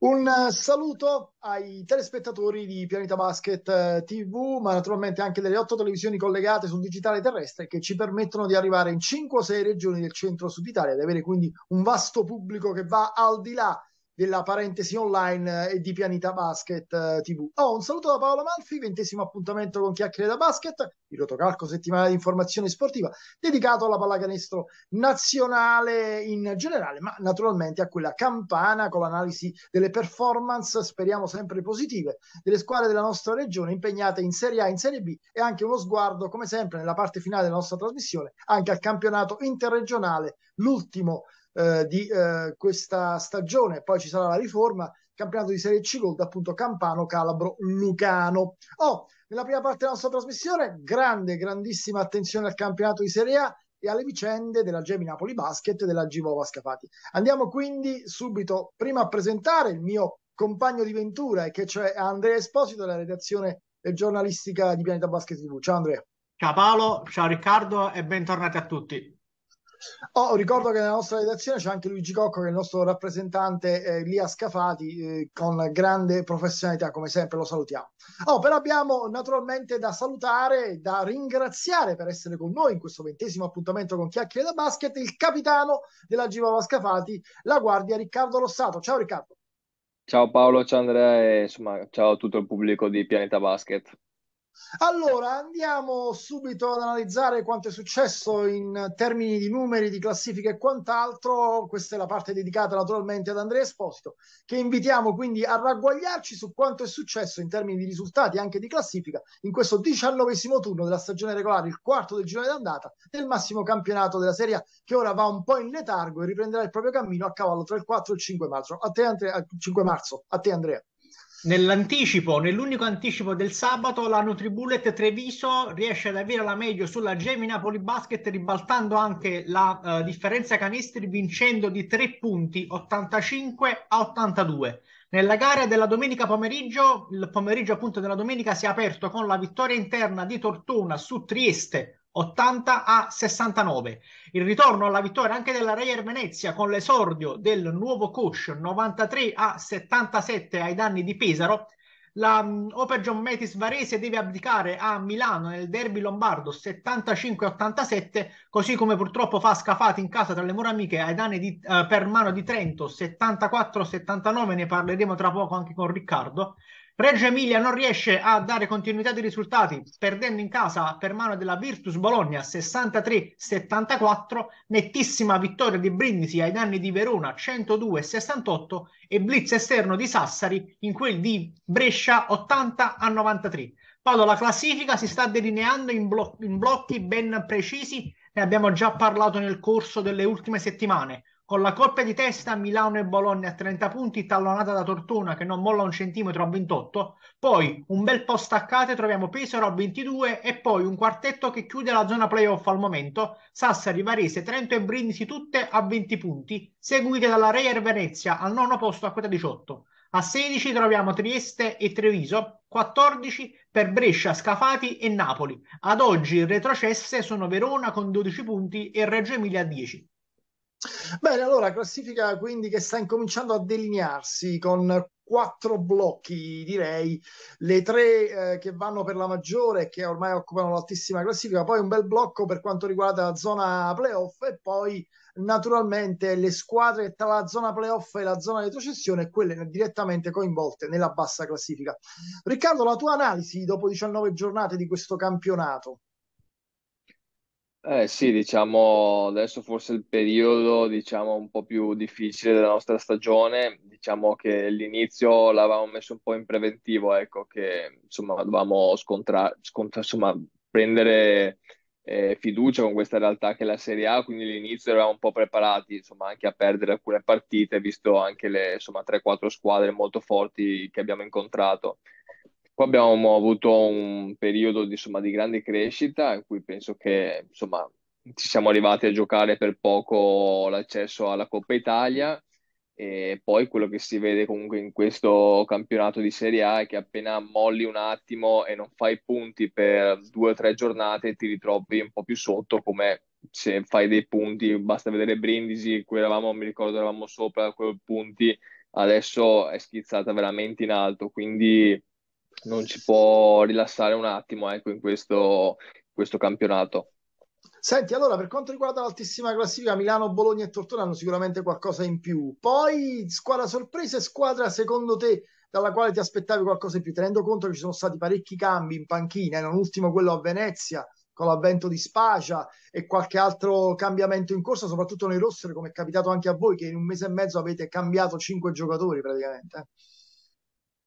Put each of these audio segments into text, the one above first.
Un saluto ai telespettatori di Pianeta Basket eh, TV, ma naturalmente anche delle otto televisioni collegate sul digitale terrestre che ci permettono di arrivare in 5 o 6 regioni del centro-sud Italia, di avere quindi un vasto pubblico che va al di là della parentesi online eh, e di Pianeta Basket eh, TV. Oh, un saluto da Paolo Manfi, ventesimo appuntamento con Chiacchiere da Basket, il rotocalco settimanale di informazione sportiva dedicato alla pallacanestro nazionale in generale, ma naturalmente a quella campana con l'analisi delle performance, speriamo sempre positive, delle squadre della nostra regione impegnate in Serie A, in Serie B e anche uno sguardo, come sempre, nella parte finale della nostra trasmissione, anche al campionato interregionale, l'ultimo eh, di eh, questa stagione. Poi ci sarà la riforma, campionato di Serie C Gold, appunto Campano, Calabro, Lucano. Oh, nella prima parte della nostra trasmissione, grande, grandissima attenzione al campionato di Serie A e alle vicende della Gemi Napoli Basket e della Givova Scafati. Andiamo quindi subito prima a presentare il mio compagno di ventura, e che cioè Andrea Esposito della redazione giornalistica di Pianeta Basket TV. Ciao Andrea. Ciao Paolo, ciao Riccardo e bentornati a tutti. Oh, ricordo che nella nostra redazione c'è anche Luigi Cocco, che è il nostro rappresentante eh, lì a Scafati, eh, con grande professionalità, come sempre lo salutiamo. Oh, però abbiamo naturalmente da salutare, da ringraziare per essere con noi in questo ventesimo appuntamento con Chiacchiere da Basket, il capitano della Givava Scafati, la guardia Riccardo Rossato. Ciao Riccardo. Ciao Paolo, ciao Andrea e insomma, ciao a tutto il pubblico di Pianeta Basket. Allora, andiamo subito ad analizzare quanto è successo in termini di numeri, di classifica e quant'altro. Questa è la parte dedicata naturalmente ad Andrea Esposito, che invitiamo quindi a ragguagliarci su quanto è successo in termini di risultati, anche di classifica, in questo diciannovesimo turno della stagione regolare, il quarto del girone d'andata, del massimo campionato della Serie A, che ora va un po' in letargo e riprenderà il proprio cammino a cavallo tra il 4 e il 5 marzo. A te, Andrea, 5 marzo. A te, Andrea. Nell'anticipo, nell'unico anticipo del sabato, la Nutribullet Treviso riesce ad avere la meglio sulla Gemi Napoli Basket, ribaltando anche la uh, differenza canestri, vincendo di 3 punti 85 a 82. Nella gara della domenica pomeriggio, il pomeriggio appunto della domenica si è aperto con la vittoria interna di Tortona su Trieste 80 a 69. Il ritorno alla vittoria anche della Reier Venezia con l'esordio del nuovo coach 93 a 77 ai danni di Pesaro. La um, mm, Open John Metis Varese deve abdicare a Milano nel derby lombardo 75-87, così come purtroppo fa scafati in casa tra le mura amiche ai danni di, uh, per mano di Trento 74-79, ne parleremo tra poco anche con Riccardo. Reggio Emilia non riesce a dare continuità di risultati, perdendo in casa per mano della Virtus Bologna 63-74, nettissima vittoria di Brindisi ai danni di Verona 102-68 e blitz esterno di Sassari in quel di Brescia 80-93. Paolo, la classifica si sta delineando in, blo- in blocchi ben precisi, ne abbiamo già parlato nel corso delle ultime settimane. Con la coppia di testa Milano e Bologna a 30 punti, tallonata da Tortona che non molla un centimetro a 28, poi un bel po' staccate troviamo Pesaro a 22 e poi un quartetto che chiude la zona playoff al momento, Sassari, Varese, Trento e Brindisi tutte a 20 punti, seguite dalla Reier Venezia al nono posto a quota 18. A 16 troviamo Trieste e Treviso, 14 per Brescia, Scafati e Napoli. Ad oggi retrocesse sono Verona con 12 punti e Reggio Emilia a 10. Bene, allora classifica quindi che sta incominciando a delinearsi con quattro blocchi, direi, le tre eh, che vanno per la maggiore e che ormai occupano l'altissima classifica, poi un bel blocco per quanto riguarda la zona playoff e poi naturalmente le squadre tra la zona playoff e la zona retrocessione, quelle direttamente coinvolte nella bassa classifica. Riccardo, la tua analisi dopo 19 giornate di questo campionato? Eh sì, diciamo adesso forse il periodo diciamo un po' più difficile della nostra stagione, diciamo che all'inizio l'avevamo messo un po' in preventivo, ecco, che insomma dovevamo scontra- scontra- insomma, prendere eh, fiducia con questa realtà che è la Serie A, quindi all'inizio eravamo un po' preparati insomma anche a perdere alcune partite, visto anche le insomma 3-4 squadre molto forti che abbiamo incontrato. Qua abbiamo avuto un periodo di, insomma, di grande crescita in cui penso che insomma, ci siamo arrivati a giocare per poco l'accesso alla Coppa Italia e poi quello che si vede comunque in questo campionato di Serie A è che appena molli un attimo e non fai punti per due o tre giornate ti ritrovi un po' più sotto come se fai dei punti, basta vedere Brindisi, qui eravamo, mi ricordo eravamo sopra quei punti, adesso è schizzata veramente in alto, quindi non ci può rilassare un attimo ecco, in questo, questo campionato. Senti, allora per quanto riguarda l'altissima classifica, Milano, Bologna e Tortona hanno sicuramente qualcosa in più. Poi squadra sorpresa e squadra secondo te dalla quale ti aspettavi qualcosa in più, tenendo conto che ci sono stati parecchi cambi in panchina, non ultimo quello a Venezia con l'avvento di Spacia e qualche altro cambiamento in corsa, soprattutto nei roster, come è capitato anche a voi, che in un mese e mezzo avete cambiato cinque giocatori praticamente.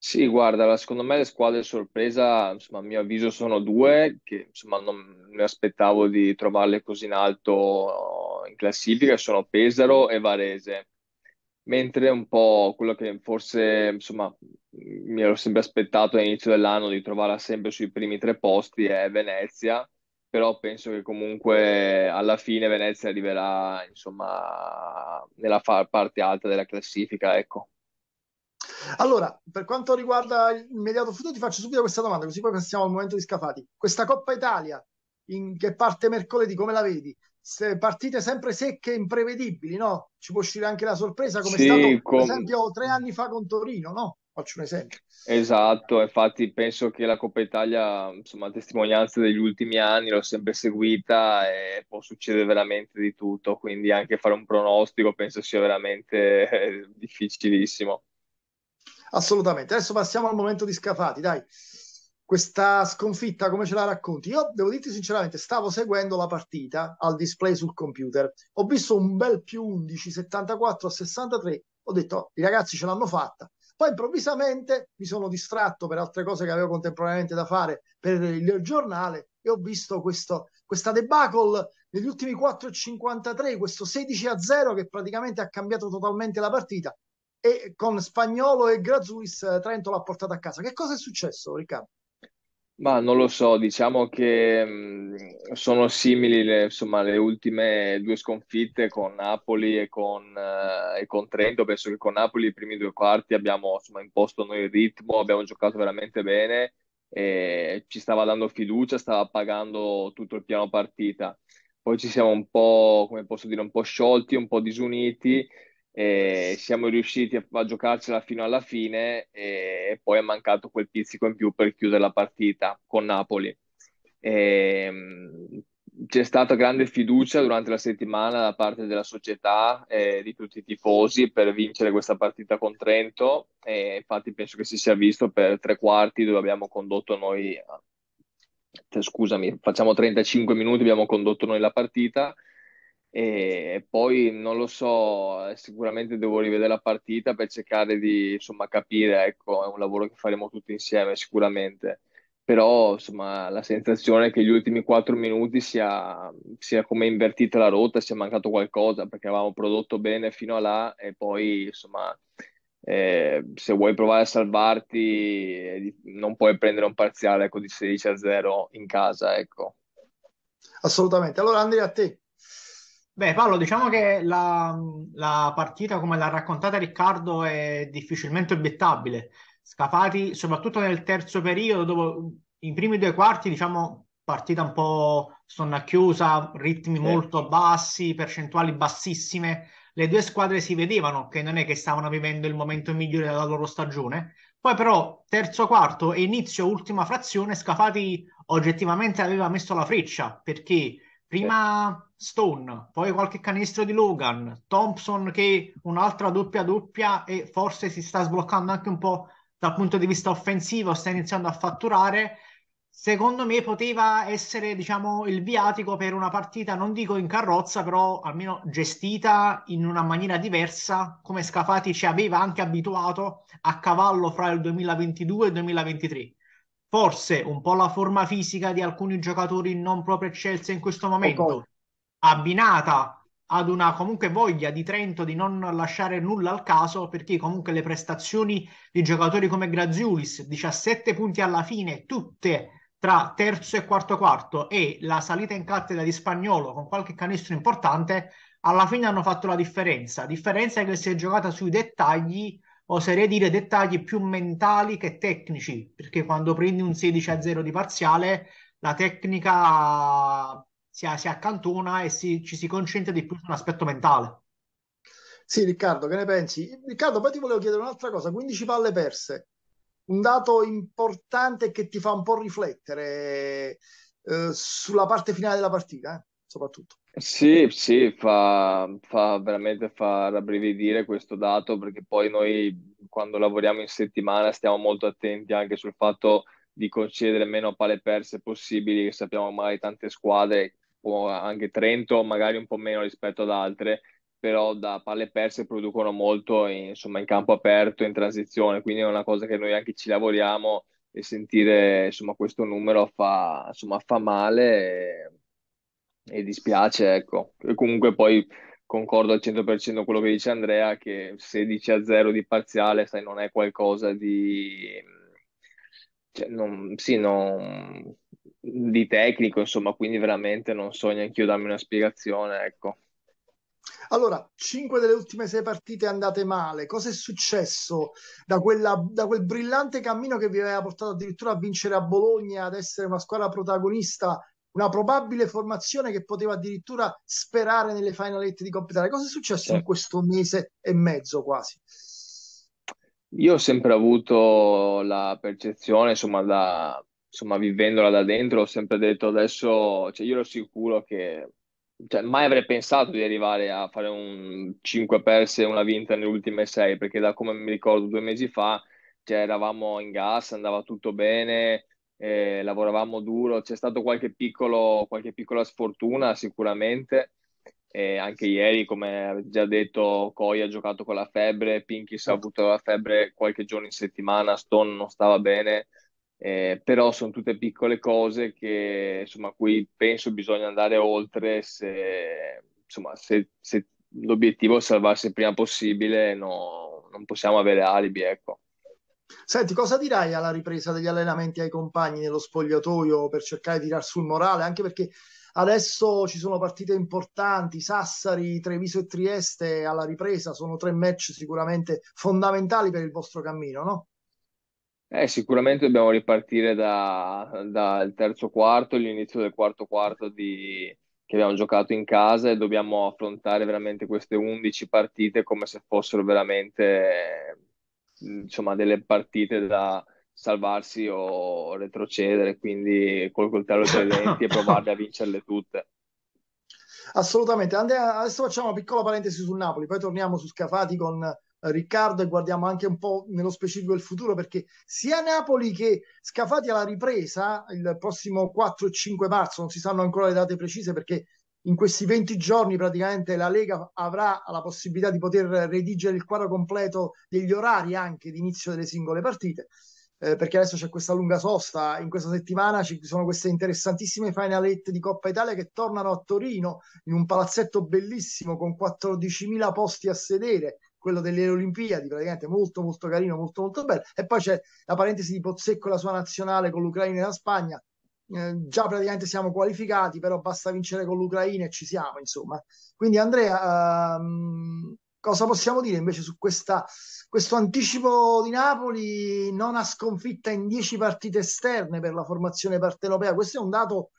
Sì, guarda, secondo me le squadre sorpresa, insomma, a mio avviso sono due, che insomma non mi aspettavo di trovarle così in alto in classifica, sono Pesaro e Varese. Mentre un po' quello che forse, insomma, mi ero sempre aspettato all'inizio dell'anno di trovarla sempre sui primi tre posti è Venezia, però penso che comunque alla fine Venezia arriverà, insomma, nella parte alta della classifica, ecco. Allora, per quanto riguarda l'immediato futuro, ti faccio subito questa domanda, così poi passiamo al momento di scafati. Questa Coppa Italia, in che parte mercoledì, come la vedi? Se partite sempre secche e imprevedibili, no? Ci può uscire anche la sorpresa, come sì, è stato com... per esempio tre anni fa con Torino, no? Faccio un esempio. Esatto, infatti penso che la Coppa Italia, insomma, a testimonianza degli ultimi anni, l'ho sempre seguita e può succedere veramente di tutto, quindi anche fare un pronostico penso sia veramente eh, difficilissimo assolutamente. Adesso passiamo al momento di Scafati, dai. Questa sconfitta come ce la racconti? Io devo dirti sinceramente, stavo seguendo la partita al display sul computer. Ho visto un bel più 11, 74 a 63. Ho detto, oh, i ragazzi ce l'hanno fatta. Poi improvvisamente mi sono distratto per altre cose che avevo contemporaneamente da fare per il giornale e ho visto questo, questa debacle negli ultimi 4,53, questo 16 a 0 che praticamente ha cambiato totalmente la partita e con Spagnolo e Grazuis eh, Trento l'ha portata a casa. Che cosa è successo, Riccardo? Ma non lo so, diciamo che mm, sono simili le, insomma, le, ultime due sconfitte con Napoli e con, eh, e con, Trento. Penso che con Napoli i primi due quarti abbiamo insomma, imposto noi il ritmo, abbiamo giocato veramente bene, e ci stava dando fiducia, stava pagando tutto il piano partita. Poi ci siamo un po', come posso dire, un po' sciolti, un po' disuniti e siamo riusciti a, giocarcela fino alla fine e poi è mancato quel pizzico in più per chiudere la partita con Napoli. E, mm, c'è stata grande fiducia durante la settimana da parte della società e eh, di tutti i tifosi per vincere questa partita con Trento e infatti penso che si sia visto per tre quarti dove abbiamo condotto noi, cioè, scusami, facciamo 35 minuti, abbiamo condotto noi la partita e poi non lo so, eh, sicuramente devo rivedere la partita per cercare di insomma, capire, ecco, è un lavoro che faremo tutti insieme sicuramente, però insomma, la sensazione è che gli ultimi quattro minuti sia, sia come invertita la rotta, sia mancato qualcosa perché avevamo prodotto bene fino a là e poi insomma... Eh, se vuoi provare a salvarti, eh, non puoi prendere un parziale ecco, di 16 a 0 in casa. Ecco. Assolutamente. Allora, Andrea, a te Beh, Paolo, diciamo che la, la partita, come l'ha raccontata Riccardo, è difficilmente obiettabile. Scafati, soprattutto nel terzo periodo, dopo i primi due quarti, diciamo, partita un po' sonna ritmi sì. molto bassi, percentuali bassissime. Le due squadre si vedevano che non è che stavano vivendo il momento migliore della loro stagione. Poi però terzo quarto e inizio ultima frazione Scafati oggettivamente aveva messo la freccia perché prima Stone, poi qualche canestro di Logan, Thompson che un'altra doppia doppia e forse si sta sbloccando anche un po' dal punto di vista offensivo, sta iniziando a fatturare. Secondo me poteva essere, diciamo, il viatico per una partita, non dico in carrozza, però almeno gestita in una maniera diversa, come Scafati ci aveva anche abituato a cavallo fra il 2022 e il 2023 forse un po' la forma fisica di alcuni giocatori non proprio eccelsi in questo momento, abbinata ad una comunque voglia di Trento di non lasciare nulla al caso perché comunque le prestazioni di giocatori come Graziulis 17 punti alla fine tutte tra terzo e quarto quarto e la salita in cattedra di Spagnolo con qualche canestro importante alla fine hanno fatto la differenza differenza che si è giocata sui dettagli oserei dire dettagli più mentali che tecnici perché quando prendi un 16 a 0 di parziale la tecnica si, si accantona e si, ci si concentra di più sull'aspetto mentale. Sì, Riccardo, che ne pensi? Riccardo, poi ti volevo chiedere un'altra cosa, 15 palle perse, un dato importante che ti fa un po' riflettere eh, sulla parte finale della partita, eh, soprattutto. Sì, sì, fa, fa, veramente fa rabbrividire questo dato perché poi noi quando lavoriamo in settimana stiamo molto attenti anche sul fatto di concedere meno palle perse possibili, che sappiamo magari tante squadre o anche Trento, magari un po' meno rispetto ad altre, però da palle perse producono molto in, insomma, in campo aperto, in transizione, quindi è una cosa che noi anche ci lavoriamo e sentire insomma, questo numero fa, insomma, fa male e, e dispiace. Ecco. E comunque poi concordo al 100% con quello che dice Andrea, che 16 a 0 di parziale sai, non è qualcosa di... Cioè, non, sì, non, di tecnico, insomma, quindi veramente non so neanche io darmi una spiegazione, ecco. Allora, 5 delle ultime 6 partite andate male. Cosa è successo da, quella, da, quel brillante cammino che vi aveva portato addirittura a vincere a Bologna, ad essere una squadra protagonista, una probabile formazione che poteva addirittura sperare nelle final eight di Coppa Cosa è successo sì. in certo. questo mese e mezzo quasi? Io ho sempre avuto la percezione, insomma, da, insomma, vivendola da dentro, ho sempre detto adesso, cioè, io ero sicuro che cioè, mai avrei pensato di arrivare a fare un 5 perse e una vinta nelle ultime 6, perché da come mi ricordo due mesi fa, cioè, eravamo in gas, andava tutto bene, eh, lavoravamo duro, c'è stato qualche, piccolo, qualche piccola sfortuna sicuramente. E anche ieri, come già detto, Koi ha giocato con la febbre, Pinkis ha certo. avuto la febbre qualche giorno in settimana, Stone non stava bene, eh, però sono tutte piccole cose che, insomma, qui penso bisogna andare oltre se, insomma, se, se l'obiettivo è salvarsi il prima possibile, no, non possiamo avere alibi, ecco. Senti, cosa dirai alla ripresa degli allenamenti ai compagni nello spogliatoio per cercare di tirar sul morale? Anche perché adesso ci sono partite importanti, Sassari, Treviso e Trieste alla ripresa, sono tre match sicuramente fondamentali per il vostro cammino, no? Eh, sicuramente dobbiamo ripartire da- dal terzo quarto, l'inizio del quarto quarto di- che abbiamo giocato in casa e dobbiamo affrontare veramente queste 11 partite come se fossero veramente insomma, delle partite da salvarsi o retrocedere, quindi col coltello tra i denti e provare a vincerle tutte. Assolutamente. Andrea, adesso facciamo una piccola parentesi sul Napoli, poi torniamo su Scafati con Riccardo e guardiamo anche un po' nello specifico il futuro perché sia Napoli che Scafati alla ripresa il prossimo 4 e 5 marzo, non si sanno ancora le date precise perché in questi 20 giorni praticamente la Lega avrà la possibilità di poter redigere il quadro completo degli orari anche di inizio delle singole partite. Eh, perché adesso c'è questa lunga sosta, in questa settimana ci sono queste interessantissime finalette di Coppa Italia che tornano a Torino in un palazzetto bellissimo con 14.000 posti a sedere, quello delle Olimpiadi, praticamente molto molto carino, molto molto bello. E poi c'è la parentesi di Pozzecco la sua nazionale con l'Ucraina e la Spagna. Eh, già praticamente siamo qualificati, però basta vincere con l'Ucraina e ci siamo, insomma. Quindi Andrea, ehm, cosa possiamo dire invece su questa, questo anticipo di Napoli? Non ha sconfitta in dieci partite esterne per la formazione partenopea. Questo è un dato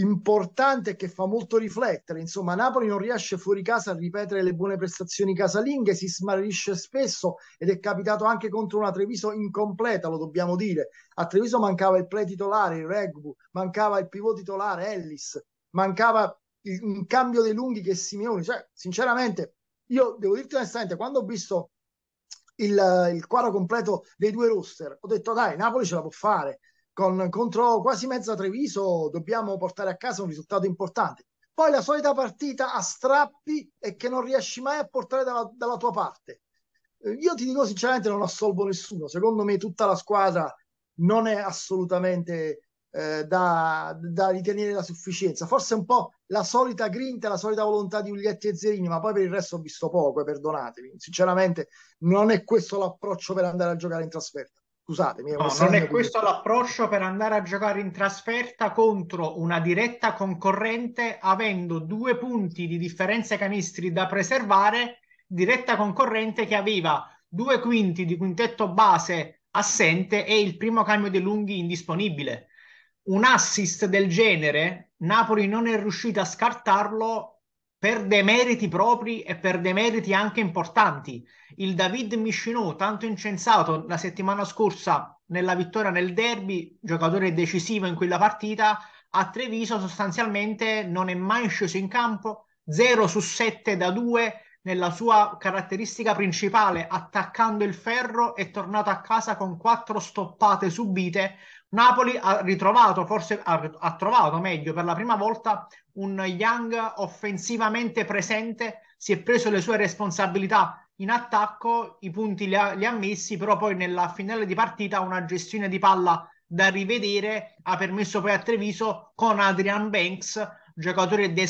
importante che fa molto riflettere. Insomma, Napoli non riesce fuori casa a ripetere le buone prestazioni casalinghe, si smarrisce spesso ed è capitato anche contro una Treviso incompleta, lo dobbiamo dire. A Treviso mancava il play titolare, il Regbu, mancava il pivot titolare, Ellis, mancava il, un cambio dei lunghi che Simeoni. Cioè, sinceramente, io devo dirti onestamente, quando ho visto il, il, quadro completo dei due roster, ho detto dai, Napoli ce la può fare con, contro quasi mezza Treviso dobbiamo portare a casa un risultato importante. Poi la solita partita a strappi e che non riesci mai a portare dalla, dalla tua parte. Eh, io ti dico sinceramente non assolvo nessuno, secondo me tutta la squadra non è assolutamente eh, da, da, ritenere la sufficienza. Forse un po' la solita grinta, la solita volontà di Uglietti e Zerini, ma poi per il resto ho visto poco, eh, perdonatemi. Sinceramente non è questo l'approccio per andare a giocare in trasferta. Scusatemi. No, non è questo l'approccio per andare a giocare in trasferta contro una diretta concorrente avendo due punti di differenza canistri da preservare, diretta concorrente che aveva due quinti di quintetto base assente e il primo cambio dei lunghi indisponibile. Un assist del genere, Napoli non è riuscito a scartarlo per demeriti propri e per demeriti anche importanti. Il David Michinot, tanto incensato la settimana scorsa nella vittoria nel derby, giocatore decisivo in quella partita, a Treviso sostanzialmente non è mai sceso in campo, 0 su 7 da 2 nella sua caratteristica principale, attaccando il ferro, è tornato a casa con 4 stoppate subite Napoli ha ritrovato, forse ha, ha, trovato meglio per la prima volta un Young offensivamente presente, si è preso le sue responsabilità in attacco, i punti li ha, li ha messi, però poi nella finale di partita una gestione di palla da rivedere ha permesso poi a Treviso con Adrian Banks, giocatore di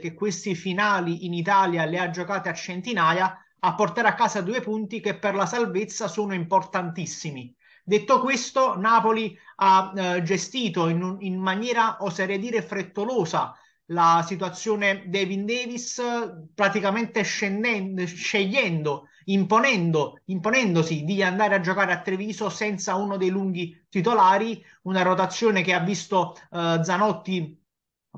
che questi finali in Italia le ha giocate a centinaia, a portare a casa due punti che per la salvezza sono importantissimi Detto questo, Napoli ha eh, gestito in, in, maniera, oserei dire, frettolosa la situazione Devin Davis, praticamente scendendo, scegliendo, imponendo, imponendosi di andare a giocare a Treviso senza uno dei lunghi titolari, una rotazione che ha visto eh, Zanotti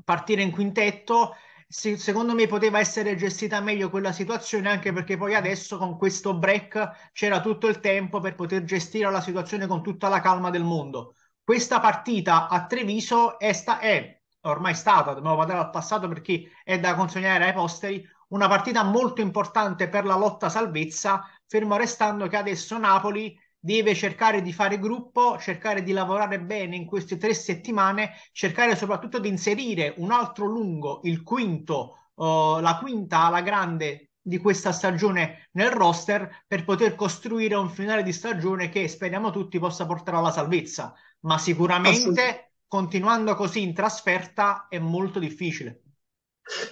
partire in quintetto se, secondo me poteva essere gestita meglio quella situazione anche perché poi adesso con questo break c'era tutto il tempo per poter gestire la situazione con tutta la calma del mondo. Questa partita a Treviso è, sta- è ormai stata, dobbiamo guardare al passato perché è da consegnare ai posteri, una partita molto importante per la lotta salvezza, fermo restando che adesso Napoli deve cercare di fare gruppo, cercare di lavorare bene in queste tre settimane, cercare soprattutto di inserire un altro lungo, il quinto, uh, la quinta alla grande di questa stagione nel roster per poter costruire un finale di stagione che speriamo tutti possa portare alla salvezza, ma sicuramente continuando così in trasferta è molto difficile.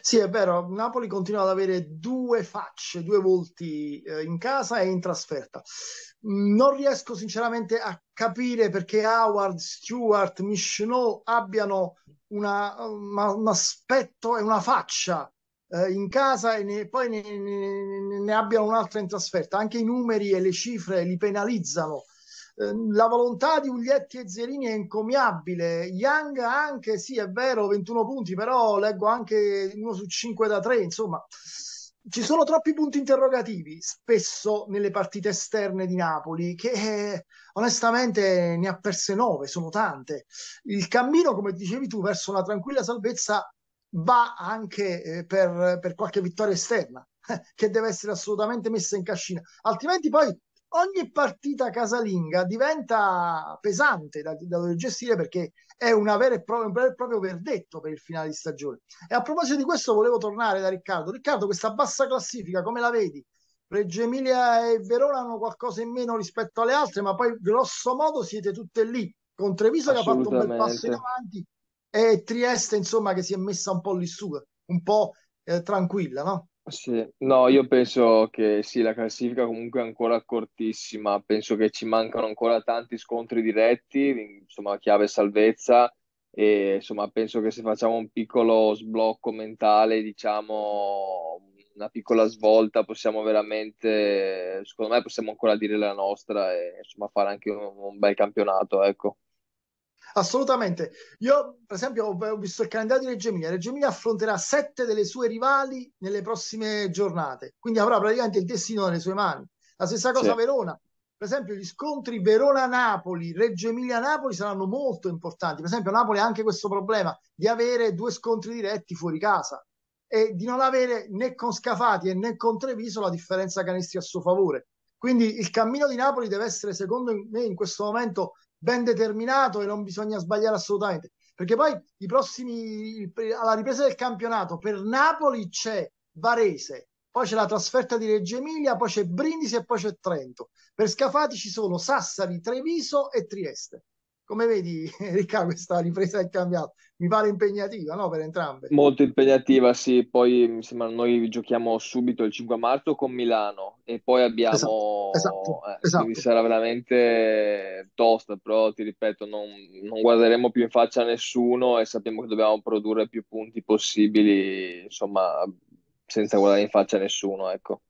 Sì, è vero, Napoli continua ad avere due facce, due volti eh, in casa e in trasferta. Mm, non riesco sinceramente a capire perché Howard, Stewart, Michonneau abbiano una, una, un aspetto e una faccia eh, in casa e ne, poi ne, ne, ne abbiano un'altra in trasferta. Anche i numeri e le cifre li penalizzano Ehm, la volontà di Uglietti e Zerini è encomiabile. Young anche, sì, è vero, 21 punti, però leggo anche uno su 5 da 3, insomma. Ci sono troppi punti interrogativi spesso nelle partite esterne di Napoli che eh, onestamente ne ha perse nove, sono tante. Il cammino, come dicevi tu, verso una tranquilla salvezza va anche eh, per, per qualche vittoria esterna che deve essere assolutamente messa in cascina, altrimenti poi ogni partita casalinga diventa pesante da, da dover gestire perché è una vera e propria, un vero e proprio verdetto per il finale di stagione. E a proposito di questo volevo tornare da Riccardo. Riccardo, questa bassa classifica, come la vedi? Reggio Emilia e Verona hanno qualcosa in meno rispetto alle altre, ma poi grosso modo siete tutte lì, con Treviso che ha fatto un bel passo in avanti e Trieste, insomma, che si è messa un po' lì su, un po' eh, tranquilla, no? Sì, no, io penso che sì, la classifica comunque è ancora cortissima, penso che ci mancano ancora tanti scontri diretti, insomma, chiave salvezza e insomma, penso che se facciamo un piccolo sblocco mentale, diciamo una piccola svolta, possiamo veramente, secondo me possiamo ancora dire la nostra e insomma fare anche un, un bel campionato, ecco assolutamente. Io, per esempio, ho visto il calendario di Reggio Emilia. Reggio Emilia affronterà sette delle sue rivali nelle prossime giornate, quindi avrà praticamente il destino nelle sue mani. La stessa cosa sì. Verona. Per esempio, gli scontri Verona-Napoli, Reggio Emilia-Napoli saranno molto importanti. Per esempio, Napoli ha anche questo problema di avere due scontri diretti fuori casa e di non avere né con Scafati e né con Treviso la differenza canestri a suo favore. Quindi il cammino di Napoli deve essere, secondo me, in questo momento ben determinato e non bisogna sbagliare assolutamente. Perché poi i prossimi, alla ripresa del campionato, per Napoli c'è Varese, poi c'è la trasferta di Reggio Emilia, poi c'è Brindisi e poi c'è Trento. Per Scafati ci sono Sassari, Treviso e Trieste. Come vedi, Riccardo, questa ripresa del campionato? Mi pare impegnativa, no? Per entrambe. Molto impegnativa, sì. Poi mi sembra noi giochiamo subito il 5 marzo con Milano e poi abbiamo... Esatto, esatto, eh, esatto. Quindi sarà veramente tosta, però ti ripeto, non, non, guarderemo più in faccia a nessuno e sappiamo che dobbiamo produrre più punti possibili, insomma, senza guardare in faccia a nessuno, ecco.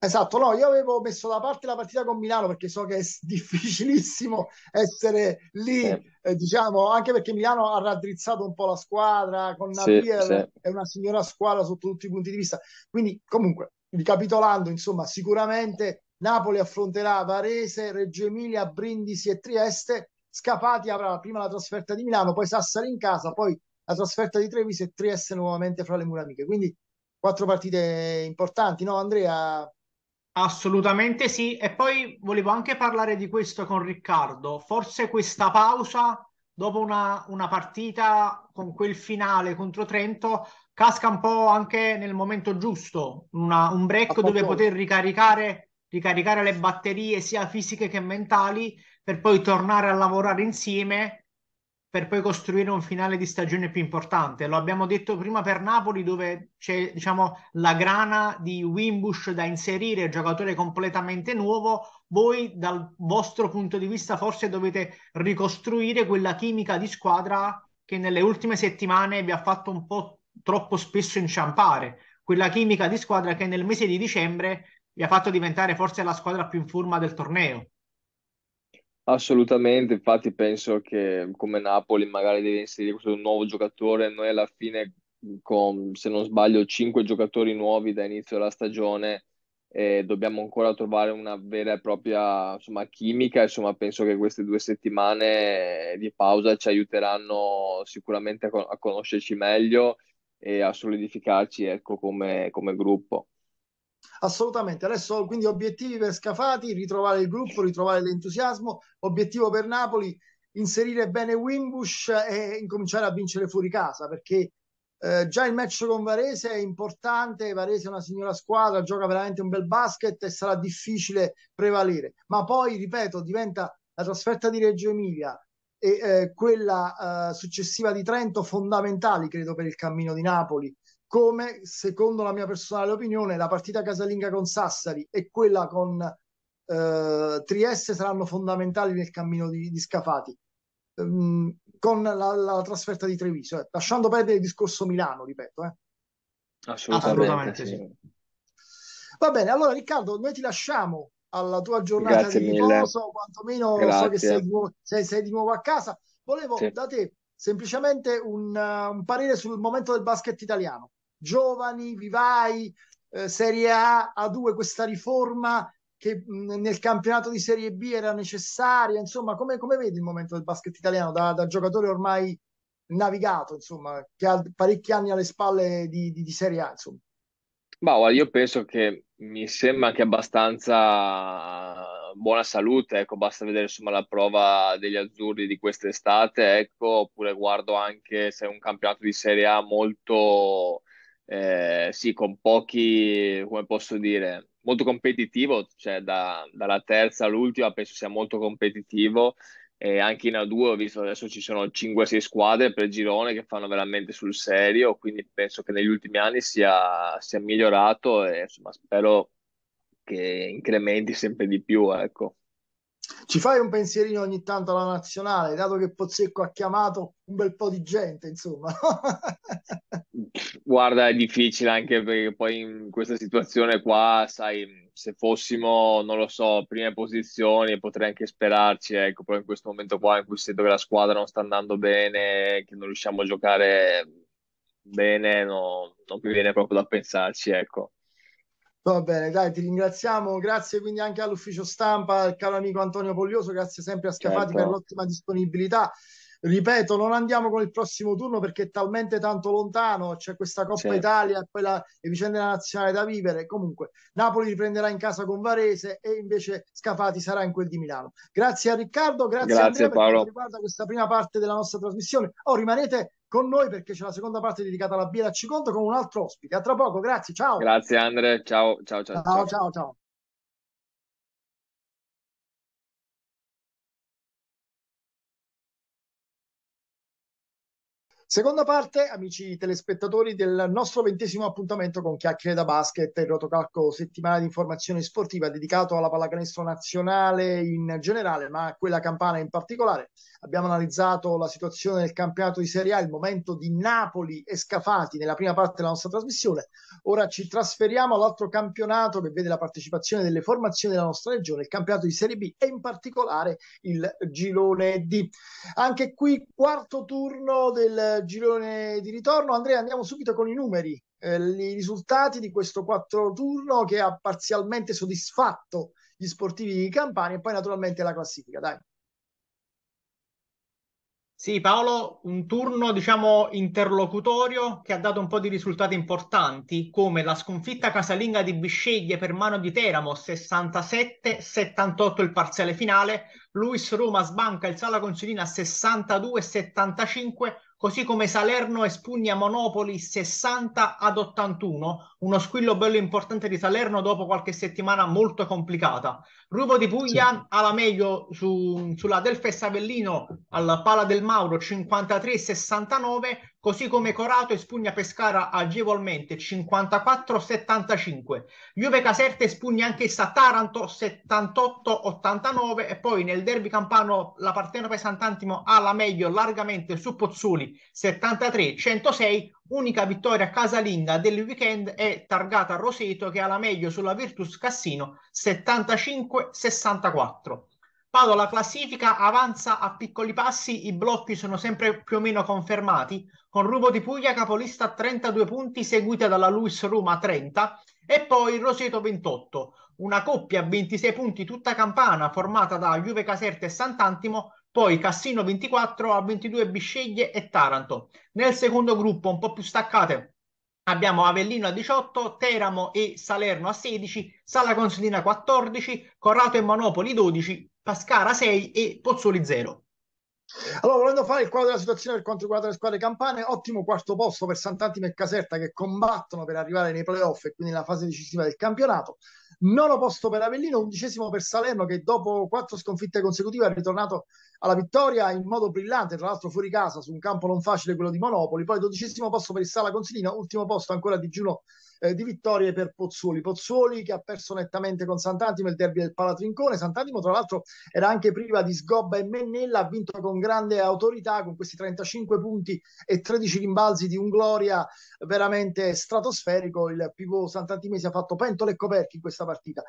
Esatto, no, io avevo messo da parte la partita con Milano perché so che è difficilissimo essere lì, eh, diciamo, anche perché Milano ha raddrizzato un po' la squadra con Napier, sì, è una signora squadra sotto tutti i punti di vista. Quindi, comunque, ricapitolando, insomma, sicuramente Napoli affronterà Varese, Reggio Emilia, Brindisi e Trieste. Scapati avrà prima la trasferta di Milano, poi Sassari in casa, poi la trasferta di Treviso e Trieste nuovamente fra le mura amiche. Quindi quattro partite importanti, no Andrea? Assolutamente sì, e poi volevo anche parlare di questo con Riccardo. Forse questa pausa dopo una, una, partita con quel finale contro Trento casca un po' anche nel momento giusto, una, un break dove poter ricaricare, ricaricare le batterie sia fisiche che mentali per poi tornare a lavorare insieme per poi costruire un finale di stagione più importante. Lo abbiamo detto prima per Napoli, dove c'è diciamo, la grana di Wimbush da inserire, giocatore completamente nuovo. Voi, dal vostro punto di vista, forse dovete ricostruire quella chimica di squadra che nelle ultime settimane vi ha fatto un po' troppo spesso inciampare. Quella chimica di squadra che nel mese di dicembre vi ha fatto diventare forse la squadra più in forma del torneo. Assolutamente, infatti penso che come Napoli magari deve inserire questo nuovo giocatore, noi alla fine con, se non sbaglio, cinque giocatori nuovi da inizio della stagione e dobbiamo ancora trovare una vera e propria insomma, chimica, insomma penso che queste due settimane di pausa ci aiuteranno sicuramente a, con- a conoscerci meglio e a solidificarci ecco, come, come gruppo assolutamente. Adesso quindi obiettivi per Scafati, ritrovare il gruppo, ritrovare l'entusiasmo, obiettivo per Napoli, inserire bene Wimbush e incominciare a vincere fuori casa, perché eh, già il match con Varese è importante, Varese è una signora squadra, gioca veramente un bel basket e sarà difficile prevalere. Ma poi, ripeto, diventa la trasferta di Reggio Emilia e eh, quella eh, successiva di Trento fondamentali, credo, per il cammino di Napoli come secondo la mia personale opinione la partita casalinga con Sassari e quella con eh, Trieste saranno fondamentali nel cammino di, di Scafati ehm, con la, la, trasferta di Treviso eh. lasciando perdere il discorso Milano ripeto eh. assolutamente, assolutamente sì. va bene allora Riccardo noi ti lasciamo alla tua giornata Grazie di riposo quantomeno Grazie. so che sei di, nuovo, sei, sei di nuovo a casa volevo sì. da te semplicemente un, uh, un parere sul momento del basket italiano giovani, vivai, eh, Serie A, A2, questa riforma che mh, nel campionato di Serie B era necessaria, insomma, come, come vedi il momento del basket italiano da, da giocatore ormai navigato, insomma, che ha parecchi anni alle spalle di, di, di Serie A, insomma? Bah, io penso che mi sembra anche abbastanza eh, buona salute, ecco, basta vedere insomma, la prova degli azzurri di quest'estate, ecco, oppure guardo anche se è un campionato di Serie A molto eh, sì, con pochi, come posso dire, molto competitivo, cioè da, dalla terza all'ultima penso sia molto competitivo e anche in A2 ho visto adesso ci sono 5-6 squadre per girone che fanno veramente sul serio, quindi penso che negli ultimi anni sia, sia migliorato e insomma spero che incrementi sempre di più, ecco. Ci fai un pensierino ogni tanto alla nazionale, dato che Pozzecco ha chiamato un bel po' di gente, insomma. Guarda, è difficile anche perché poi in questa situazione qua, sai, se fossimo, non lo so, prime posizioni potrei anche sperarci, ecco, però in questo momento qua in cui sento che la squadra non sta andando bene, che non riusciamo a giocare bene, no, non mi viene proprio da pensarci, ecco. Va bene, dai, ti ringraziamo. Grazie quindi anche all'ufficio stampa, al caro amico Antonio Poglioso, grazie sempre a Scafati certo. per l'ottima disponibilità. Ripeto, non andiamo con il prossimo turno perché è talmente tanto lontano, c'è questa Coppa certo. Italia e poi la vicenda nazionale da vivere. Comunque, Napoli riprenderà in casa con Varese e invece Scafati sarà in quel di Milano. Grazie a Riccardo, grazie, grazie a Andrea Paolo. per quanto riguarda questa prima parte della nostra trasmissione. Oh, rimanete con noi perché c'è la seconda parte dedicata alla birra conto con un altro ospite. A tra poco, grazie, ciao. Grazie Andre, ciao ciao ciao. Ciao ciao ciao. ciao. Seconda parte, amici telespettatori, del nostro ventesimo appuntamento con Chiacchiere da Basket, il rotocalco settimanale di informazione sportiva dedicato alla pallacanestro nazionale in generale, ma a quella campana in particolare abbiamo analizzato la situazione del campionato di Serie A, il momento di Napoli e Scafati nella prima parte della nostra trasmissione. Ora ci trasferiamo all'altro campionato che vede la partecipazione delle formazioni della nostra regione, il campionato di Serie B e in particolare il girone D. Anche qui quarto turno del girone di ritorno. Andrea, andiamo subito con i numeri. Eh, I risultati di questo quarto turno che ha parzialmente soddisfatto gli sportivi di Campania e poi naturalmente la classifica. Dai. Sì, Paolo, un turno diciamo interlocutorio che ha dato un po' di risultati importanti, come la sconfitta casalinga di Bisceglie per mano di Teramo 67-78 il parziale finale, Luis Roma sbanca il Sala Concilina 62-75, così come Salerno e Spugna Monopoli 60 81, uno squillo bello importante di Salerno dopo qualche settimana molto complicata. Rupo di Puglia sì. alla meglio su, sulla Delfe Savellino alla Pala del Mauro 53-69, così come Corato e Spugna Pescara agevolmente 54-75. Juve e spugna anch'essa Taranto 78-89 e poi nel derby campano la Partenope Sant'Antimo alla meglio largamente su Pozzuli 73-106 Unica vittoria casalinga del weekend è targata Roseto che ha la meglio sulla Virtus Cassino 75-64. Paolo, la classifica avanza a piccoli passi, i blocchi sono sempre più o meno confermati, con Rubo di Puglia capolista a 32 punti, seguita dalla Luis Roma 30 e poi Roseto 28, una coppia a 26 punti tutta campana formata da Juve Caserta e Sant'Antimo poi Cassino 24 a 22 Bisceglie e Taranto. Nel secondo gruppo, un po' più staccate, abbiamo Avellino a 18, Teramo e Salerno a 16, Sala Consilina 14, Corrato e Monopoli 12, Pascara 6 e Pozzoli 0. Allora, volendo fare il quadro della situazione per quanto riguarda le squadre campane, ottimo quarto posto per Sant'Antimo e Caserta che combattono per arrivare nei playoff e quindi nella fase decisiva del campionato. Nono posto per Avellino, undicesimo per Salerno che dopo quattro sconfitte consecutive è ritornato alla vittoria in modo brillante, tra l'altro fuori casa su un campo non facile quello di Monopoli, poi dodicesimo posto per il Sala Consilina, ultimo posto ancora digiuno eh, di vittorie per Pozzuoli. Pozzuoli che ha perso nettamente con Sant'Antimo il derby del Palatrincone, Sant'Antimo tra l'altro era anche priva di Sgobba e Mennella, ha vinto con grande autorità con questi 35 punti e 13 rimbalzi di un gloria veramente stratosferico, il pivot Sant'Antimo si è fatto pentole e coperchi in questa partita.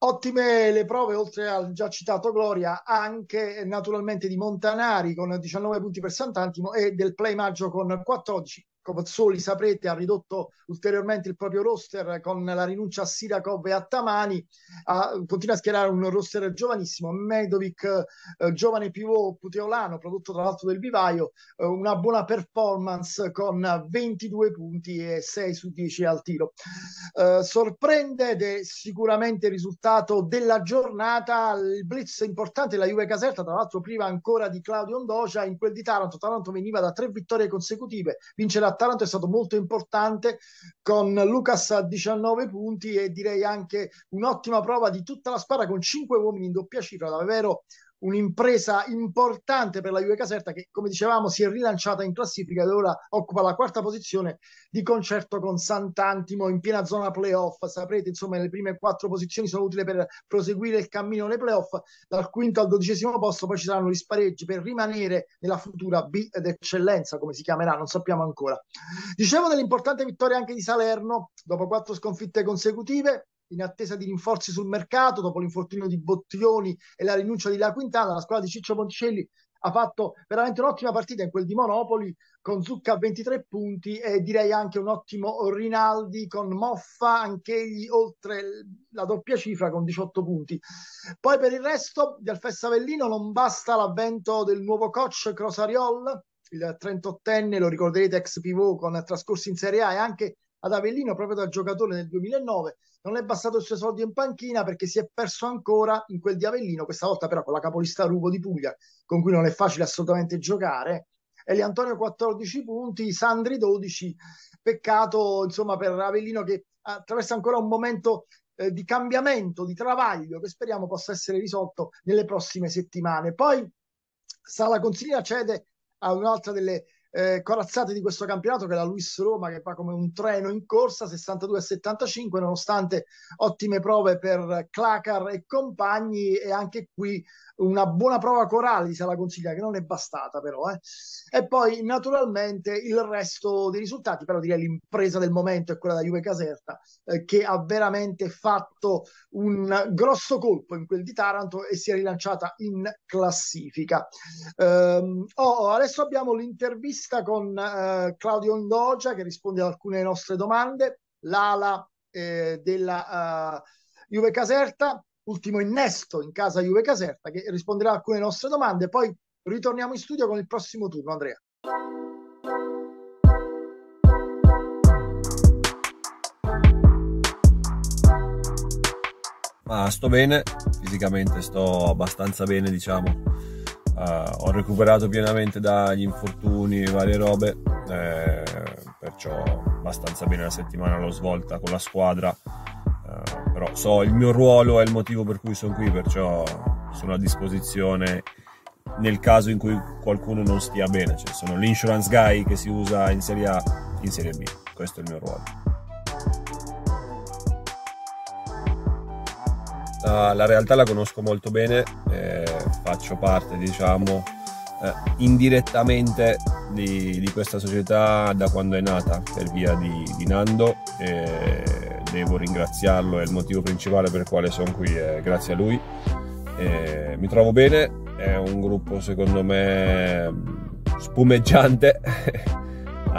Ottime le prove, oltre al già citato Gloria, anche eh, naturalmente di Montanari con 19 punti per Sant'Antimo e del Play Maggio con 14. Copazzoli saprete ha ridotto ulteriormente il proprio roster con la rinuncia a Siracov e a Tamani, a, continua a schierare un roster giovanissimo, Medovic, eh, giovane pivot puteolano, prodotto tra l'altro del vivaio, eh, una buona performance con 22 punti e 6 su 10 al tiro. Eh, sorprende ed è sicuramente il risultato della giornata, il blitz importante della Juve Caserta, tra l'altro prima ancora di Claudio Ondocia, in quel di Taranto, Taranto veniva da tre vittorie consecutive, vincerà Taranto è stato molto importante con Lucas a 19 punti e direi anche un'ottima prova di tutta la squadra con 5 uomini in doppia cifra, davvero un'impresa importante per la Juve Caserta che, come dicevamo, si è rilanciata in classifica ed ora occupa la quarta posizione di concerto con Sant'Antimo in piena zona playoff. Saprete, insomma, le prime quattro posizioni sono utili per proseguire il cammino nei playoff. Dal quinto al dodicesimo posto poi ci saranno gli spareggi per rimanere nella futura B d'eccellenza, come si chiamerà, non sappiamo ancora. Dicevo dell'importante vittoria anche di Salerno, dopo quattro sconfitte consecutive, in attesa di rinforzi sul mercato, dopo l'infortunio di Bottioni e la rinuncia di La Quintana, la squadra di Ciccio Ponticelli ha fatto veramente un'ottima partita in quel di Monopoli con Zucca a 23 punti e direi anche un ottimo Rinaldi con Moffa anch'egli oltre la doppia cifra con 18 punti. Poi per il resto del Alfessa Avellino non basta l'avvento del nuovo coach Crosariol, il 38enne, lo ricorderete ex pivot con trascorsi in Serie A e anche ad Avellino proprio da giocatore nel 2009 non è bastato il suo soldo in panchina perché si è perso ancora in quel di Avellino, questa volta però con la capolista Rubo di Puglia, con cui non è facile assolutamente giocare. Eli Antonio 14 punti, Sandri 12, peccato insomma per Avellino che attraversa ancora un momento eh, di cambiamento, di travaglio che speriamo possa essere risolto nelle prossime settimane. Poi Sala Consiglia cede a un'altra delle eh, corazzate di questo campionato che è la Luis Roma che va come un treno in corsa 62 75 nonostante ottime prove per Clacar e compagni e anche qui una buona prova corale di Sala Consiglia che non è bastata però eh. e poi naturalmente il resto dei risultati però direi l'impresa del momento è quella da Juve Caserta eh, che ha veramente fatto un grosso colpo in quel di Taranto e si è rilanciata in classifica um, oh, adesso abbiamo l'intervista intervista con eh, Claudio Ondogia che risponde ad alcune nostre domande, l'ala eh, della eh, Juve Caserta, ultimo innesto in casa Juve Caserta che risponderà a alcune nostre domande, poi ritorniamo in studio con il prossimo turno Andrea. Ma sto bene, fisicamente sto abbastanza bene diciamo Uh, ho recuperato pienamente dagli infortuni e varie robe, eh, perciò abbastanza bene la settimana l'ho svolta con la squadra. Uh, però so il mio ruolo è il motivo per cui sono qui, perciò sono a disposizione nel caso in cui qualcuno non stia bene. Cioè, sono l'insurance guy che si usa in Serie A, in Serie B. Questo è il mio ruolo. Uh, la realtà la conosco molto bene, eh, faccio parte, diciamo, eh, indirettamente di, di, questa società da quando è nata per via di, di Nando. Eh, devo ringraziarlo, è il motivo principale per il quale sono qui, eh, grazie a lui. mi trovo bene, è un gruppo secondo me spumeggiante.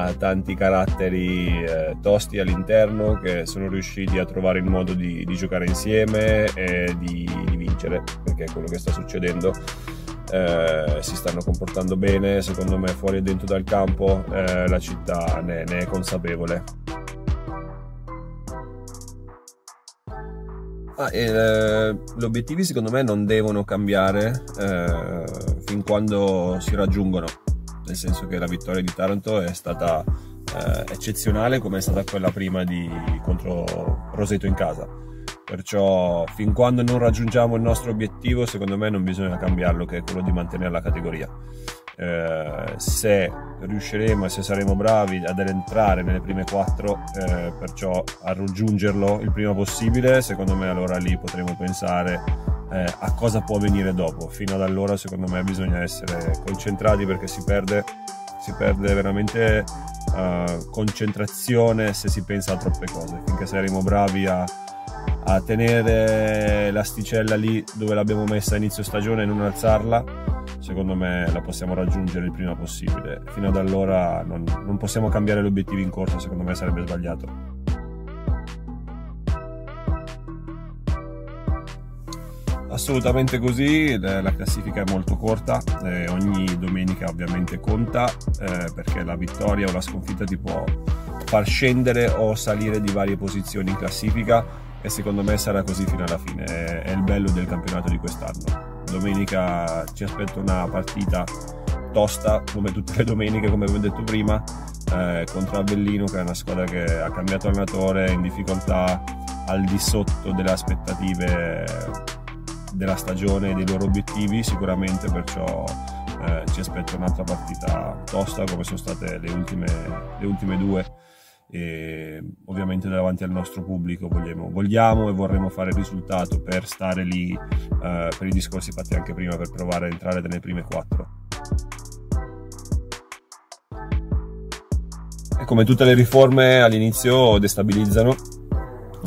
ha tanti caratteri eh, tosti all'interno che sono riusciti a trovare il modo di, di giocare insieme e di, di, vincere perché è quello che sta succedendo eh, si stanno comportando bene secondo me fuori e dentro dal campo eh, la città ne, ne è consapevole Ah, e, eh, gli obiettivi secondo me non devono cambiare eh, fin quando si raggiungono nel senso che la vittoria di Taranto è stata eh, eccezionale come è stata quella prima di, contro Roseto in casa. Perciò fin quando non raggiungiamo il nostro obiettivo, secondo me non bisogna cambiarlo, che è quello di mantenere la categoria. Eh, se riusciremo e se saremo bravi ad entrare nelle prime quattro, eh, perciò a raggiungerlo il prima possibile, secondo me allora lì potremo pensare eh, a cosa può venire dopo. Fino ad allora secondo me bisogna essere concentrati perché si perde, si perde veramente eh, concentrazione se si pensa a troppe cose. Finché saremo bravi a a tenere l'asticella lì dove l'abbiamo messa a inizio stagione e non alzarla secondo me la possiamo raggiungere il prima possibile. Fino ad allora non, non possiamo cambiare gli obiettivi in corsa, secondo me sarebbe sbagliato. Assolutamente così, la classifica è molto corta, eh, ogni domenica ovviamente conta eh, perché la vittoria o la sconfitta ti può far scendere o salire di varie posizioni in classifica e secondo me sarà così fino alla fine, è il bello del campionato di quest'anno domenica ci aspetta una partita tosta come tutte le domeniche come vi ho detto prima eh, contro Avellino che è una squadra che ha cambiato allenatore in difficoltà al di sotto delle aspettative della stagione e dei loro obiettivi sicuramente perciò eh, ci aspetta un'altra partita tosta come sono state le ultime, le ultime due e ovviamente davanti al nostro pubblico vogliamo, vogliamo e vorremmo fare il risultato per stare lì eh, per i discorsi fatti anche prima per provare ad entrare nelle prime quattro. E come tutte le riforme all'inizio destabilizzano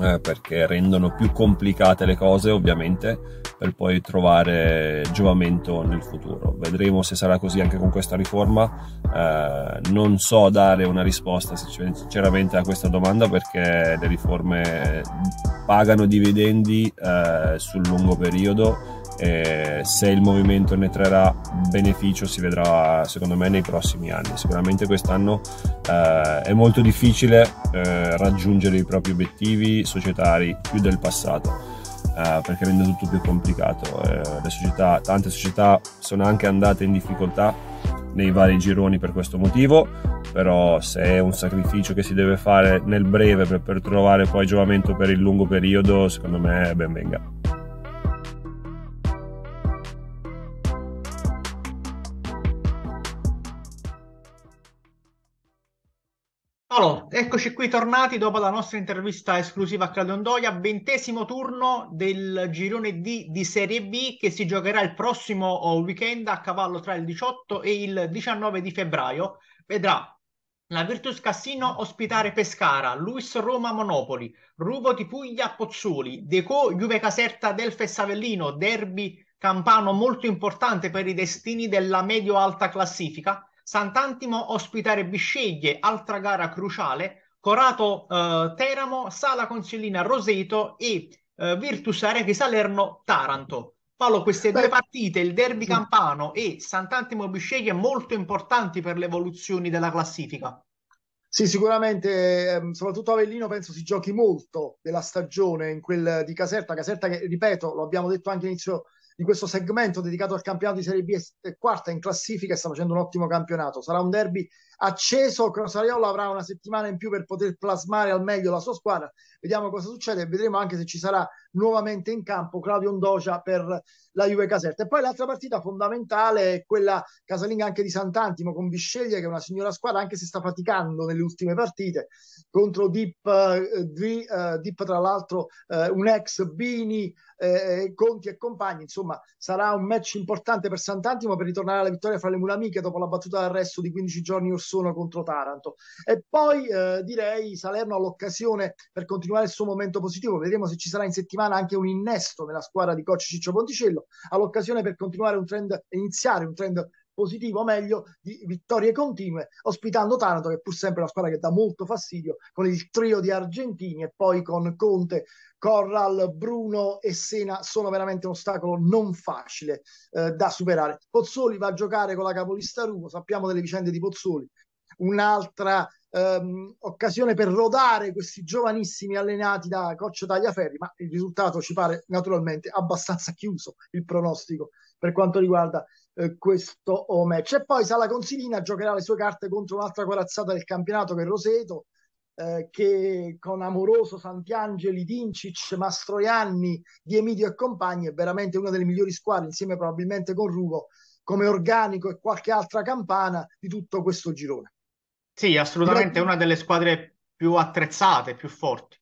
eh, perché rendono più complicate le cose ovviamente per poi trovare giovamento nel futuro. Vedremo se sarà così anche con questa riforma. Eh, non so dare una risposta sinceramente a questa domanda perché le riforme pagano dividendi eh, sul lungo periodo. E se il movimento ne trarrà beneficio si vedrà secondo me nei prossimi anni sicuramente quest'anno eh, è molto difficile eh, raggiungere i propri obiettivi societari più del passato eh, perché rende tutto più complicato. Eh, società, tante società sono anche andate in difficoltà nei vari gironi per questo motivo, però se è un sacrificio che si deve fare nel breve per, per trovare poi giovamento per il lungo periodo, secondo me ben venga. Paolo, eccoci qui tornati dopo la nostra intervista esclusiva a Claudio Ondoia, ventesimo turno del girone D di Serie B che si giocherà il prossimo weekend a cavallo tra il 18 e il 19 di febbraio. Vedrà la Virtus Cassino ospitare Pescara, Luis Roma Monopoli, Rubo di Puglia Pozzoli, Deco Juve Caserta Delfe Savellino, derby campano molto importante per i destini della medio-alta classifica Sant'Antimo ospitare Bisceglie, altra gara cruciale, Corato eh, Teramo, Sala Consilina Roseto e eh, Virtus Arechi Salerno Taranto. Paolo, queste Beh. due partite, il derby campano e Sant'Antimo Bisceglie, molto importanti per le evoluzioni della classifica. Sì, sicuramente, ehm, soprattutto Avellino penso si giochi molto della stagione in quel di Caserta. Caserta che, ripeto, lo abbiamo detto anche all'inizio di questo segmento dedicato al campionato di Serie B è quarta in classifica e sta facendo un ottimo campionato. Sarà un derby acceso, Crosariolo avrà una settimana in più per poter plasmare al meglio la sua squadra. Vediamo cosa succede e vedremo anche se ci sarà nuovamente in campo Claudio Ondocia per la Juve Caserta. E poi l'altra partita fondamentale è quella casalinga anche di Sant'Antimo con Bisceglie che è una signora squadra anche se sta faticando nelle ultime partite contro Deep, eh, di, eh, Dip tra l'altro eh, un ex Bini, eh, eh, Conti e compagni. Insomma sarà un match importante per Sant'Antimo per ritornare alla vittoria fra le mulamiche dopo la battuta d'arresto di 15 giorni or persona contro Taranto. E poi eh, direi Salerno ha l'occasione per continuare il suo momento positivo. Vedremo se ci sarà in settimana anche un innesto nella squadra di coach Ciccio Ponticello. Ha l'occasione per continuare un trend, iniziare un trend positivo, o meglio, di vittorie continue, ospitando Taranto, che è pur sempre una squadra che dà molto fastidio, con il trio di argentini e poi con Conte, Corral, Bruno e Sena sono veramente un ostacolo non facile eh, da superare. Pozzoli va a giocare con la capolista Rumo, sappiamo delle vicende di Pozzoli, un'altra ehm, occasione per rodare questi giovanissimi allenati da Coccio Tagliaferri, ma il risultato ci pare naturalmente abbastanza chiuso il pronostico per quanto riguarda eh, questo match. E poi Sala Consilina giocherà le sue carte contro un'altra corazzata del campionato che è Roseto, eh, che con Amoroso, Santiangeli, Dincic, Mastroianni, Di Emidio e compagni è veramente una delle migliori squadre, insieme probabilmente con Rugo, come organico e qualche altra campana di tutto questo girone. Sì, assolutamente Però... una delle squadre più attrezzate, più forti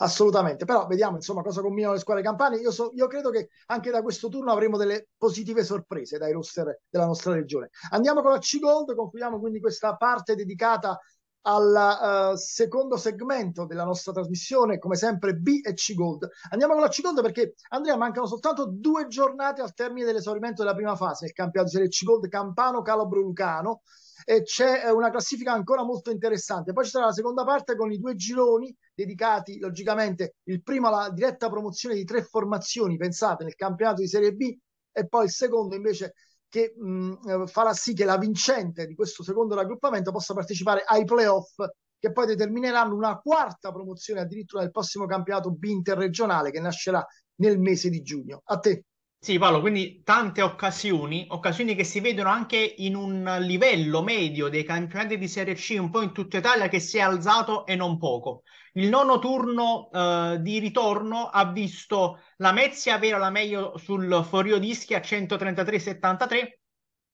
assolutamente. Però vediamo insomma cosa combinano le squadre campane. Io, so, io credo che anche da questo turno avremo delle positive sorprese dai roster della nostra regione. Andiamo con la C-Gold, concludiamo quindi questa parte dedicata al uh, secondo segmento della nostra trasmissione, come sempre B e C Gold. Andiamo con la C Gold perché Andrea mancano soltanto due giornate al termine dell'esaurimento della prima fase, il campionato di Serie C Gold Campano Calabro Lucano e c'è eh, una classifica ancora molto interessante. Poi ci sarà la seconda parte con i due gironi dedicati logicamente il primo alla diretta promozione di tre formazioni, pensate, nel campionato di Serie B e poi il secondo invece che mh, mm, eh, farà sì che la vincente di questo secondo raggruppamento possa partecipare ai playoff che poi determineranno una quarta promozione addirittura del prossimo campionato B interregionale che nascerà nel mese di giugno. A te. Sì, Paolo, quindi tante occasioni, occasioni che si vedono anche in un livello medio dei campionati di Serie C un po' in tutta Italia che si è alzato e non poco. Il nono turno eh, di ritorno ha visto la Mezia avere la meglio sul Forio Dischi a 133-73.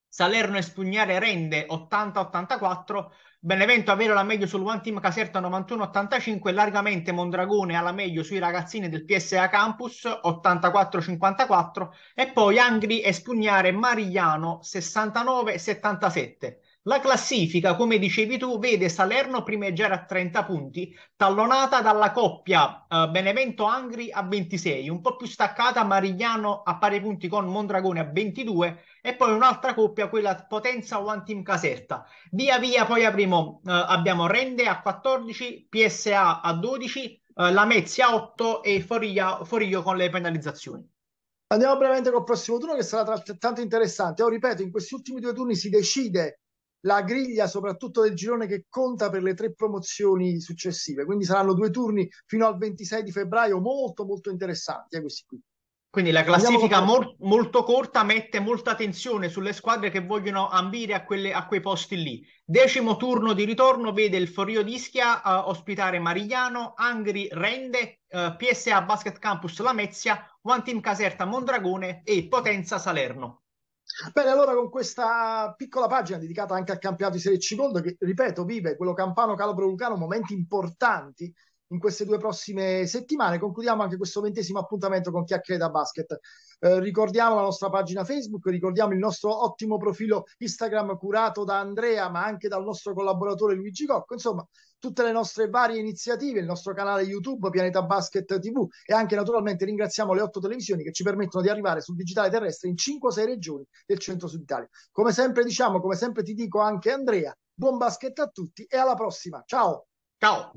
Salerno Espugnare rende 80-84, Benevento avere la meglio sul One Team Caserta 91-85, largamente Mondragone alla meglio sui ragazzini del PSA Campus 84-54 e poi Angri Espugnare Marigliano 69-77. La classifica, come dicevi tu, vede Salerno primeggiare a 30 punti, tallonata dalla coppia eh, Benevento-Angri a 26, un po' più staccata Marigliano a pari punti con Mondragone a 22 e poi un'altra coppia, quella Potenza One Team Caserta. Via via poi avremo, eh, abbiamo Rende a 14, PSA a 12, eh, Lamezia a 8 e Foriglia, Foriglio con le penalizzazioni. Andiamo brevemente col prossimo turno che sarà tanto interessante. Oh, ripeto, in questi ultimi due turni si decide la griglia soprattutto del girone che conta per le tre promozioni successive. Quindi saranno due turni fino al 26 di febbraio molto molto interessanti. Eh, questi qui. Quindi la classifica mol- molto corta mette molta attenzione sulle squadre che vogliono ambire a, quelle, a, quei posti lì. Decimo turno di ritorno vede il Forio d'Ischia eh, ospitare Marigliano, Angri Rende, eh, PSA Basket Campus Lamezia, One Team Caserta Mondragone e Potenza Salerno. Bene, allora con questa piccola pagina dedicata anche al campionato di Serie C Gold, che ripeto vive quello Campano Calabro Lucano momenti importanti in queste due prossime settimane. Concludiamo anche questo ventesimo appuntamento con Chiacchiere da Basket. Eh, ricordiamo la nostra pagina Facebook, ricordiamo il nostro ottimo profilo Instagram curato da Andrea, ma anche dal nostro collaboratore Luigi Cocco. Insomma, tutte le nostre varie iniziative, il nostro canale YouTube Pianeta Basket TV e anche naturalmente ringraziamo le otto televisioni che ci permettono di arrivare sul digitale terrestre in 5-6 regioni del centro-sud Italia. Come sempre diciamo, come sempre ti dico anche Andrea, buon basket a tutti e alla prossima. Ciao! Ciao!